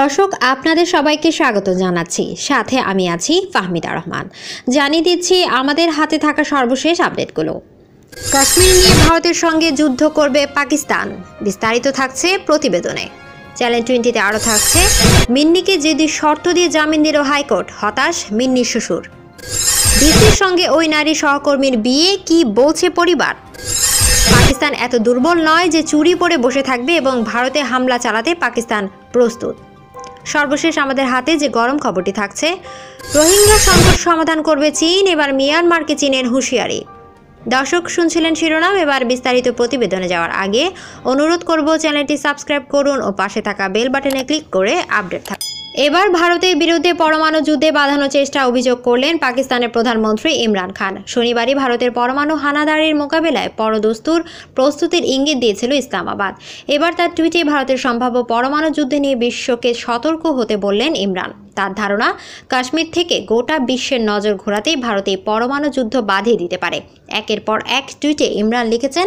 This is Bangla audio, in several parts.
দর্শক আপনাদের সবাইকে স্বাগত জানাচ্ছি সাথে আমি আছি ফাহমিদা রহমান জানিয়ে দিচ্ছি আমাদের হাতে থাকা সর্বশেষ আপডেটগুলো কাশ্মীর নিয়ে ভারতের সঙ্গে যুদ্ধ করবে পাকিস্তান বিস্তারিত থাকছে প্রতিবেদনে চ্যানেল টোয়েন্টিতে আরও থাকছে মিন্নিকে যদি শর্ত দিয়ে জামিন দিল হাইকোর্ট হতাশ মিন্নির শ্বশুর ডিসির সঙ্গে ওই নারী সহকর্মীর বিয়ে কি বলছে পরিবার পাকিস্তান এত দুর্বল নয় যে চুরি পরে বসে থাকবে এবং ভারতে হামলা চালাতে পাকিস্তান প্রস্তুত সর্বশেষ আমাদের হাতে যে গরম খবরটি থাকছে রোহিঙ্গা সংকট সমাধান করবে চীন এবার মিয়ানমারকে চীনের হুঁশিয়ারি দর্শক শুনছিলেন শিরোনাম এবার বিস্তারিত প্রতিবেদনে যাওয়ার আগে অনুরোধ করব চ্যানেলটি সাবস্ক্রাইব করুন ও পাশে থাকা বেল বাটনে ক্লিক করে আপডেট থাকুন এবার ভারতের বিরুদ্ধে পরমাণু যুদ্ধে বাঁধানোর চেষ্টা অভিযোগ করলেন পাকিস্তানের প্রধানমন্ত্রী ইমরান খান শনিবারই ভারতের পরমাণু হানাদারির মোকাবেলায় পরদস্তুর প্রস্তুতির ইঙ্গিত দিয়েছিল ইসলামাবাদ এবার তার টুইটে ভারতের সম্ভাব্য পরমাণু যুদ্ধে নিয়ে বিশ্বকে সতর্ক হতে বললেন ইমরান তার ধারণা কাশ্মীর থেকে গোটা বিশ্বের নজর ঘোরাতেই ভারতে পরমাণু যুদ্ধ বাঁধিয়ে দিতে পারে একের পর এক টুইটে ইমরান লিখেছেন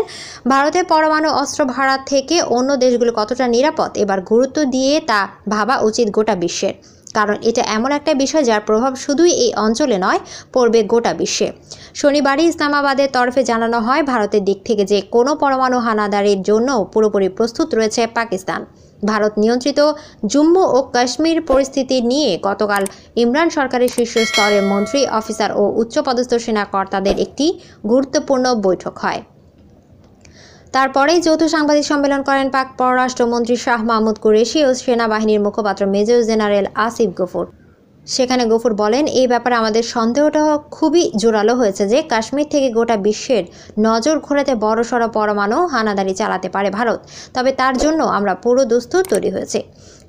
ভারতে পরমাণু অস্ত্র ভাড়া থেকে অন্য দেশগুলো কতটা নিরাপদ এবার গুরুত্ব দিয়ে তা ভাবা উচিত গোটা বিশ্বের কারণ এটা এমন একটা বিষয় যার প্রভাব শুধুই এই অঞ্চলে নয় পড়বে গোটা বিশ্বে শনিবারই ইসলামাবাদের তরফে জানানো হয় ভারতের দিক থেকে যে কোনো পরমাণু হানাদারের জন্য পুরোপুরি প্রস্তুত রয়েছে পাকিস্তান ভারত নিয়ন্ত্রিত জম্মু ও কাশ্মীর পরিস্থিতি নিয়ে গতকাল ইমরান সরকারের শীর্ষ স্তরের মন্ত্রী অফিসার ও উচ্চপদস্থ সেনা কর্তাদের একটি গুরুত্বপূর্ণ বৈঠক হয় তারপরেই যৌথ সাংবাদিক সম্মেলন করেন পাক পররাষ্ট্রমন্ত্রী শাহ মাহমুদ কুরেশি ও সেনাবাহিনীর মুখপাত্র মেজর জেনারেল আসিফ গফুর সেখানে গফুর বলেন এই ব্যাপারে আমাদের সন্দেহটা খুবই জোরালো হয়েছে যে কাশ্মীর থেকে গোটা বিশ্বের নজর ঘোরাতে বড়সড় পরমাণু হানাদারি চালাতে পারে ভারত তবে তার জন্য আমরা পুরো দুস্থ তৈরি হয়েছে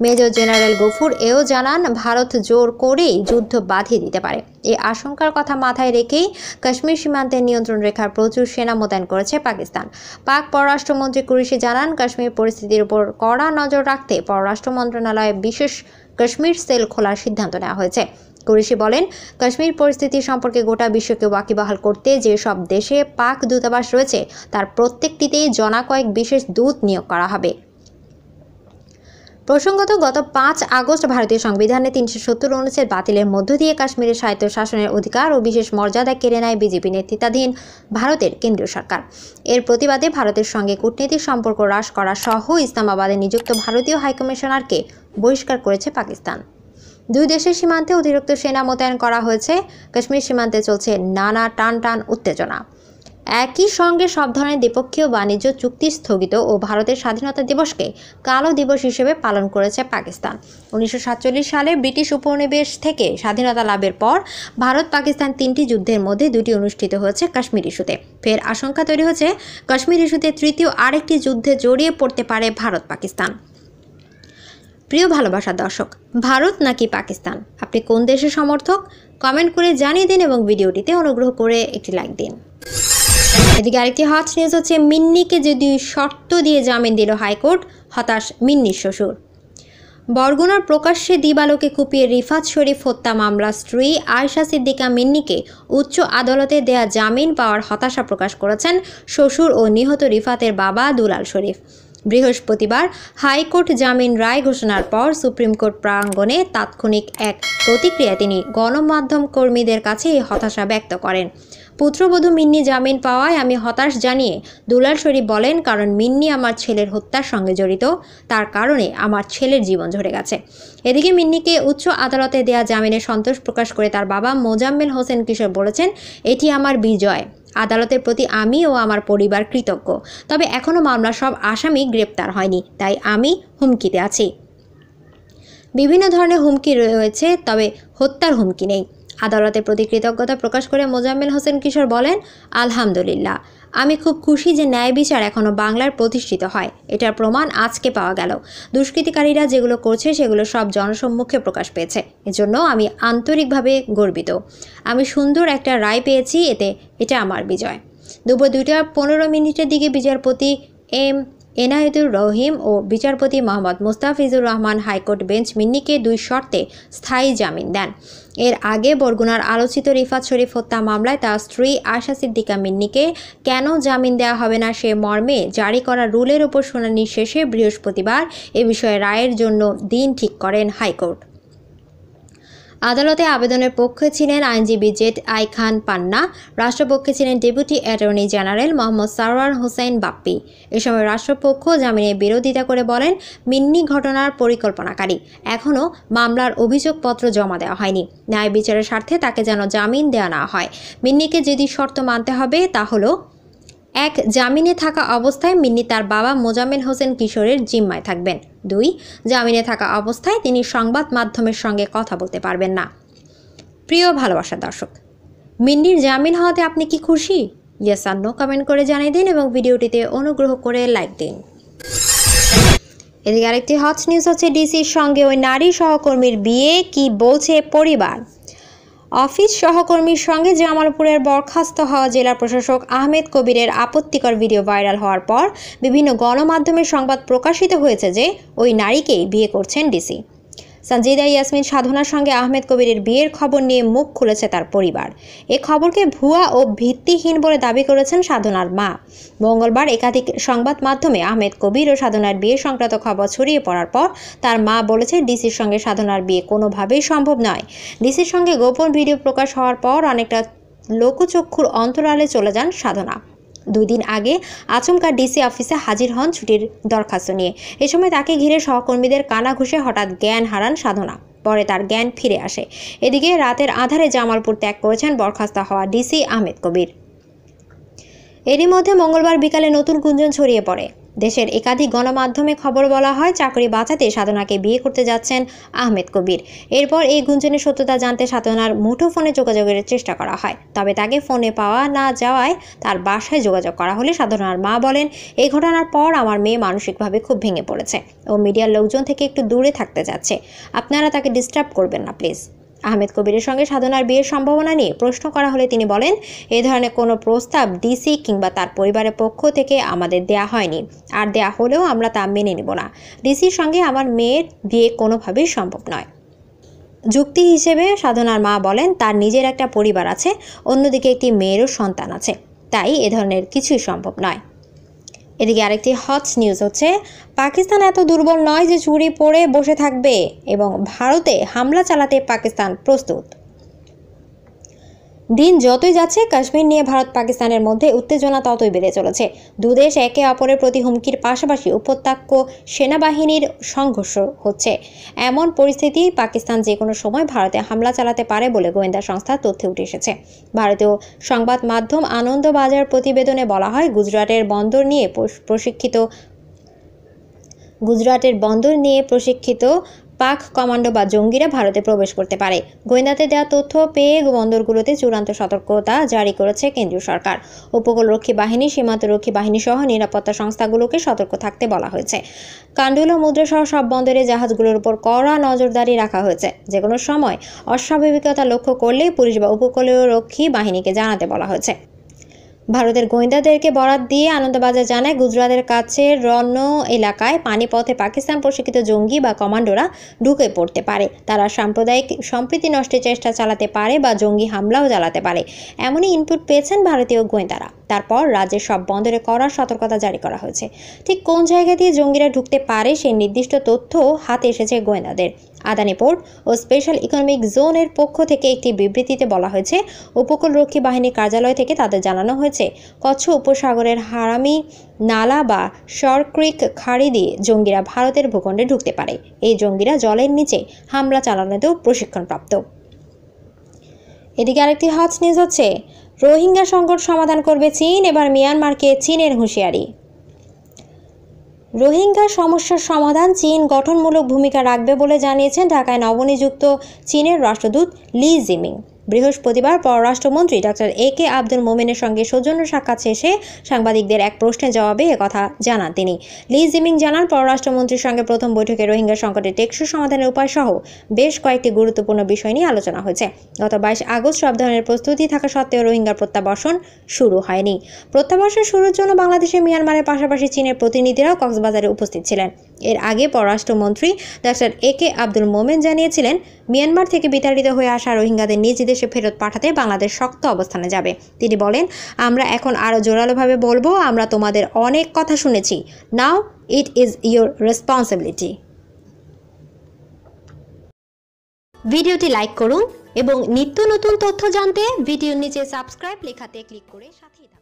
মেজর জেনারেল গফুর এও জানান ভারত জোর করেই যুদ্ধ বাঁধিয়ে দিতে পারে এই আশঙ্কার কথা মাথায় রেখেই কাশ্মীর সীমান্তের নিয়ন্ত্রণ রেখার প্রচুর সেনা মোতায়েন করেছে পাকিস্তান পাক পররাষ্ট্রমন্ত্রী কুরিশি জানান কাশ্মীর পরিস্থিতির উপর কড়া নজর রাখতে পররাষ্ট্র মন্ত্রণালয়ে বিশেষ কাশ্মীর সেল খোলার সিদ্ধান্ত নেওয়া হয়েছে কুরিশি বলেন কাশ্মীর পরিস্থিতি সম্পর্কে গোটা বিশ্বকে ওয়াকিবহাল করতে যে সব দেশে পাক দূতাবাস রয়েছে তার প্রত্যেকটিতেই জনা কয়েক বিশেষ দূত নিয়োগ করা হবে প্রসঙ্গত গত পাঁচ আগস্ট ভারতীয় সংবিধানে তিনশো সত্তর অনুচ্ছেদ বাতিলের মধ্য দিয়ে কাশ্মীরের স্বায়ত্ত শাসনের অধিকার ও বিশেষ মর্যাদা কেড়ে নেয় বিজেপি নেতৃত্বাধীন ভারতের কেন্দ্রীয় সরকার এর প্রতিবাদে ভারতের সঙ্গে কূটনীতির সম্পর্ক হ্রাস করা সহ ইসলামাবাদে নিযুক্ত ভারতীয় হাইকমিশনারকে বহিষ্কার করেছে পাকিস্তান দুই দেশের সীমান্তে অতিরিক্ত সেনা মোতায়েন করা হয়েছে কাশ্মীর সীমান্তে চলছে নানা টান টান উত্তেজনা একই সঙ্গে সব ধরনের দ্বিপক্ষীয় বাণিজ্য চুক্তি স্থগিত ও ভারতের স্বাধীনতা দিবসকে কালো দিবস হিসেবে পালন করেছে পাকিস্তান উনিশশো সালে ব্রিটিশ উপনিবেশ থেকে স্বাধীনতা লাভের পর ভারত পাকিস্তান তিনটি যুদ্ধের মধ্যে দুটি অনুষ্ঠিত হয়েছে কাশ্মীর ইস্যুতে ফের আশঙ্কা তৈরি হয়েছে কাশ্মীর ইস্যুতে তৃতীয় আরেকটি যুদ্ধে জড়িয়ে পড়তে পারে ভারত পাকিস্তান প্রিয় ভালোবাসা দর্শক ভারত নাকি পাকিস্তান আপনি কোন দেশের সমর্থক কমেন্ট করে জানিয়ে দিন এবং ভিডিওটিতে অনুগ্রহ করে একটি লাইক দিন এদিকে আরেকটি হট নিউজ হচ্ছে মিন্নিকে যদি শর্ত দিয়ে জামিন দিল হাইকোর্ট হতাশ মিন্নির শ্বশুর বরগুনার প্রকাশ্যে দিবালোকে কুপিয়ে রিফাত শরীফ হত্যা মামলা স্ত্রী আয়শা সিদ্দিকা মিন্নিকে উচ্চ আদালতে দেয়া জামিন পাওয়ার হতাশা প্রকাশ করেছেন শ্বশুর ও নিহত রিফাতের বাবা দুলাল শরীফ বৃহস্পতিবার হাইকোর্ট জামিন রায় ঘোষণার পর সুপ্রিম কোর্ট প্রাঙ্গণে তাৎক্ষণিক এক প্রতিক্রিয়া তিনি গণমাধ্যম কর্মীদের কাছে এই হতাশা ব্যক্ত করেন পুত্রবধূ মিন্নি জামিন পাওয়ায় আমি হতাশ জানিয়ে দুলাল শরীফ বলেন কারণ মিন্নি আমার ছেলের হত্যার সঙ্গে জড়িত তার কারণে আমার ছেলের জীবন ঝরে গেছে এদিকে মিন্নিকে উচ্চ আদালতে দেয়া জামিনে সন্তোষ প্রকাশ করে তার বাবা মোজাম্মেল হোসেন কিশোর বলেছেন এটি আমার বিজয় আদালতের প্রতি আমি ও আমার পরিবার কৃতজ্ঞ তবে এখনও মামলা সব আসামি গ্রেপ্তার হয়নি তাই আমি হুমকিতে আছি বিভিন্ন ধরনের হুমকি রয়েছে তবে হত্যার হুমকি নেই আদালতে প্রতি কৃতজ্ঞতা প্রকাশ করে মোজাম্মেল হোসেন কিশোর বলেন আলহামদুলিল্লাহ আমি খুব খুশি যে ন্যায় বিচার এখনও বাংলার প্রতিষ্ঠিত হয় এটার প্রমাণ আজকে পাওয়া গেল দুষ্কৃতিকারীরা যেগুলো করছে সেগুলো সব জনসম্মুখে প্রকাশ পেয়েছে এজন্য আমি আন্তরিকভাবে গর্বিত আমি সুন্দর একটা রায় পেয়েছি এতে এটা আমার বিজয় দুপুর দুইটা পনেরো মিনিটের দিকে বিচারপতি এম এনায়েতুর রহিম ও বিচারপতি মোহাম্মদ মোস্তাফিজুর রহমান হাইকোর্ট বেঞ্চ মিন্নিকে দুই শর্তে স্থায়ী জামিন দেন এর আগে বরগুনার আলোচিত রিফাত শরীফ হত্যা মামলায় তার স্ত্রী আশা সিদ্দিকা মিন্নিকে কেন জামিন দেওয়া হবে না সে মর্মে জারি করা রুলের ওপর শুনানি শেষে বৃহস্পতিবার এ বিষয়ে রায়ের জন্য দিন ঠিক করেন হাইকোর্ট আদালতে আবেদনের পক্ষে ছিলেন আইনজীবী জেট আই খান পান্না রাষ্ট্রপক্ষে ছিলেন deputy attorney general Mohammad Sarwar Hossain Bappi এ সময় রাষ্ট্রপক্ষ জামিনের বিরোধিতা করে বলেন মিন্নি ঘটনার পরিকল্পনাকারী এখনও মামলার অভিযোগপত্র জমা দেওয়া হয়নি ন্যায় বিচারের স্বার্থে তাকে যেন জামিন দেওয়া না হয় মিন্নিকে যদি শর্ত মানতে হবে তা হলো এক জামিনে থাকা অবস্থায় মিন্নি তার বাবা মোজামেল হোসেন কিশোরের জিম্মায় থাকবেন দুই জামিনে থাকা অবস্থায় তিনি সংবাদ মাধ্যমের সঙ্গে কথা বলতে পারবেন না প্রিয় ভালোবাসা দর্শক মিন্নির জামিন হওয়াতে আপনি কি খুশি ইয়েস আর নো কমেন্ট করে জানিয়ে দিন এবং ভিডিওটিতে অনুগ্রহ করে লাইক দিন এদিকে আরেকটি হট নিউজ হচ্ছে ডিসির সঙ্গে ওই নারী সহকর্মীর বিয়ে কি বলছে পরিবার অফিস সহকর্মীর সঙ্গে জামালপুরের বরখাস্ত হওয়া জেলা প্রশাসক আহমেদ কবিরের আপত্তিকর ভিডিও ভাইরাল হওয়ার পর বিভিন্ন গণমাধ্যমে সংবাদ প্রকাশিত হয়েছে যে ওই নারীকেই বিয়ে করছেন ডিসি সঞ্জিদা ইয়াসমিন সাধনার সঙ্গে আহমেদ কবিরের বিয়ের খবর নিয়ে মুখ খুলেছে তার পরিবার এ খবরকে ভুয়া ও ভিত্তিহীন বলে দাবি করেছেন সাধনার মা মঙ্গলবার একাধিক সংবাদ মাধ্যমে আহমেদ কবির ও সাধনার বিয়ে সংক্রান্ত খবর ছড়িয়ে পড়ার পর তার মা বলেছে ডিসির সঙ্গে সাধনার বিয়ে কোনোভাবেই সম্ভব নয় ডিসির সঙ্গে গোপন ভিডিও প্রকাশ হওয়ার পর অনেকটা লোকচক্ষুর অন্তরালে চলে যান সাধনা দুই দিন আগে আচমকা ডিসি অফিসে হাজির হন ছুটির দরখাস্ত নিয়ে এ সময় তাকে ঘিরে সহকর্মীদের কানা ঘুষে হঠাৎ জ্ঞান হারান সাধনা পরে তার জ্ঞান ফিরে আসে এদিকে রাতের আধারে জামালপুর ত্যাগ করেছেন বরখাস্ত হওয়া ডিসি আহমেদ কবির এরই মধ্যে মঙ্গলবার বিকালে নতুন গুঞ্জন ছড়িয়ে পড়ে দেশের একাধিক গণমাধ্যমে খবর বলা হয় চাকরি বাঁচাতে সাধনাকে বিয়ে করতে যাচ্ছেন আহমেদ কবির এরপর এই গুঞ্জনের সত্যতা জানতে সাধনার মুঠোফোনে যোগাযোগের চেষ্টা করা হয় তবে তাকে ফোনে পাওয়া না যাওয়ায় তার বাসায় যোগাযোগ করা হলে সাধনার মা বলেন এই ঘটনার পর আমার মেয়ে মানসিকভাবে খুব ভেঙে পড়েছে ও মিডিয়ার লোকজন থেকে একটু দূরে থাকতে যাচ্ছে আপনারা তাকে ডিস্টার্ব করবেন না প্লিজ আহমেদ কবিরের সঙ্গে সাধনার বিয়ের সম্ভাবনা নিয়ে প্রশ্ন করা হলে তিনি বলেন এ ধরনের কোনো প্রস্তাব ডিসি কিংবা তার পরিবারের পক্ষ থেকে আমাদের দেয়া হয়নি আর দেয়া হলেও আমরা তা মেনে নেব না ডিসির সঙ্গে আমার মেয়ের বিয়ে কোনোভাবেই সম্ভব নয় যুক্তি হিসেবে সাধনার মা বলেন তার নিজের একটা পরিবার আছে অন্যদিকে একটি মেয়েরও সন্তান আছে তাই এ ধরনের কিছুই সম্ভব নয় এদিকে আরেকটি হট নিউজ হচ্ছে পাকিস্তান এত দুর্বল নয় যে চুরি পরে বসে থাকবে এবং ভারতে হামলা চালাতে পাকিস্তান প্রস্তুত দিন যতই যাচ্ছে কাশ্মীর নিয়ে ভারত পাকিস্তানের মধ্যে উত্তেজনা ততই বেড়ে চলেছে দুদেশ একে অপরের প্রতি হুমকির পাশাপাশি উপত্যক্য সেনাবাহিনীর সংঘর্ষ হচ্ছে এমন পরিস্থিতি পাকিস্তান যে কোনো সময় ভারতে হামলা চালাতে পারে বলে গোয়েন্দা সংস্থার তথ্যে উঠে এসেছে ভারতীয় সংবাদ মাধ্যম আনন্দবাজার প্রতিবেদনে বলা হয় গুজরাটের বন্দর নিয়ে প্রশিক্ষিত গুজরাটের বন্দর নিয়ে প্রশিক্ষিত পাক কমান্ডো বা জঙ্গিরা ভারতে প্রবেশ করতে পারে গোয়েন্দাতে দেওয়া তথ্য পেয়ে বন্দরগুলোতে চূড়ান্ত সতর্কতা জারি করেছে কেন্দ্রীয় সরকার উপকূলরক্ষী বাহিনী সীমান্তরক্ষী বাহিনী সহ নিরাপত্তা সংস্থাগুলোকে সতর্ক থাকতে বলা হয়েছে কান্ডুল ও মুদ্রা সহ সব বন্দরে জাহাজগুলোর উপর কড়া নজরদারি রাখা হয়েছে যে কোনো সময় অস্বাভাবিকতা লক্ষ্য করলে পুলিশ বা উপকূলীয় রক্ষী বাহিনীকে জানাতে বলা হয়েছে ভারতের গোয়েন্দাদেরকে বরাত দিয়ে আনন্দবাজার জানায় গুজরাটের কাছে রণ এলাকায় পানিপথে পাকিস্তান প্রশিক্ষিত জঙ্গি বা কমান্ডোরা ঢুকে পড়তে পারে তারা সাম্প্রদায়িক সম্প্রীতি নষ্টের চেষ্টা চালাতে পারে বা জঙ্গি হামলাও চালাতে পারে এমনই ইনপুট পেয়েছেন ভারতীয় গোয়েন্দারা তারপর রাজ্যের সব বন্দরে করার সতর্কতা জারি করা হয়েছে ঠিক কোন জায়গা দিয়ে জঙ্গিরা ঢুকতে পারে সেই নির্দিষ্ট তথ্য হাতে এসেছে গোয়েন্দাদের আদানিপোর্ট ও স্পেশাল ইকোনমিক জোনের পক্ষ থেকে একটি বিবৃতিতে বলা হয়েছে উপকূলরক্ষী বাহিনী কার্যালয় থেকে তাদের জানানো হয়েছে কচ্ছ উপসাগরের হারামি নালা বা শরক্রিক খাড়ি দিয়ে জঙ্গিরা ভারতের ভূখণ্ডে ঢুকতে পারে এই জঙ্গিরা জলের নিচে হামলা চালানোতেও প্রশিক্ষণপ্রাপ্ত এদিকে আরেকটি হট নিউজ হচ্ছে রোহিঙ্গা সংকট সমাধান করবে চীন এবার মিয়ানমারকে চীনের হুঁশিয়ারি রোহিঙ্গা সমস্যার সমাধান চীন গঠনমূলক ভূমিকা রাখবে বলে জানিয়েছেন ঢাকায় নবনিযুক্ত চীনের রাষ্ট্রদূত লি জিমিং বৃহস্পতিবার পররাষ্ট্রমন্ত্রী ডক্টর এ কে আব্দুল মোমেনের সঙ্গে সৌজন্য সাক্ষাৎ শেষে সাংবাদিকদের এক প্রশ্নের জবাবে কথা জানান তিনি লি জিমিং জানান পররাষ্ট্রমন্ত্রীর সঙ্গে প্রথম বৈঠকে রোহিঙ্গা সংকটের টেকসই সমাধানের উপায় সহ বেশ কয়েকটি গুরুত্বপূর্ণ বিষয় নিয়ে আলোচনা হয়েছে গত বাইশ আগস্ট সব ধরনের প্রস্তুতি থাকা সত্ত্বেও রোহিঙ্গা প্রত্যাবাসন শুরু হয়নি প্রত্যাবাসন শুরুর জন্য বাংলাদেশের মিয়ানমারের পাশাপাশি চীনের প্রতিনিধিরাও কক্সবাজারে উপস্থিত ছিলেন এর আগে পররাষ্ট্রমন্ত্রী ডাক্তার এ কে আব্দুল মোমেন জানিয়েছিলেন মিয়ানমার থেকে বিতাড়িত হয়ে আসা রোহিঙ্গাদের নিজ দেশে ফেরত পাঠাতে বাংলাদেশ শক্ত অবস্থানে যাবে তিনি বলেন আমরা এখন আরও জোরালোভাবে বলবো আমরা তোমাদের অনেক কথা শুনেছি now it is your responsibility ভিডিওটি লাইক করুন এবং নিত্য নতুন তথ্য জানতে ভিডিওর নিচে সাবস্ক্রাইব লেখাতে ক্লিক করে সাথে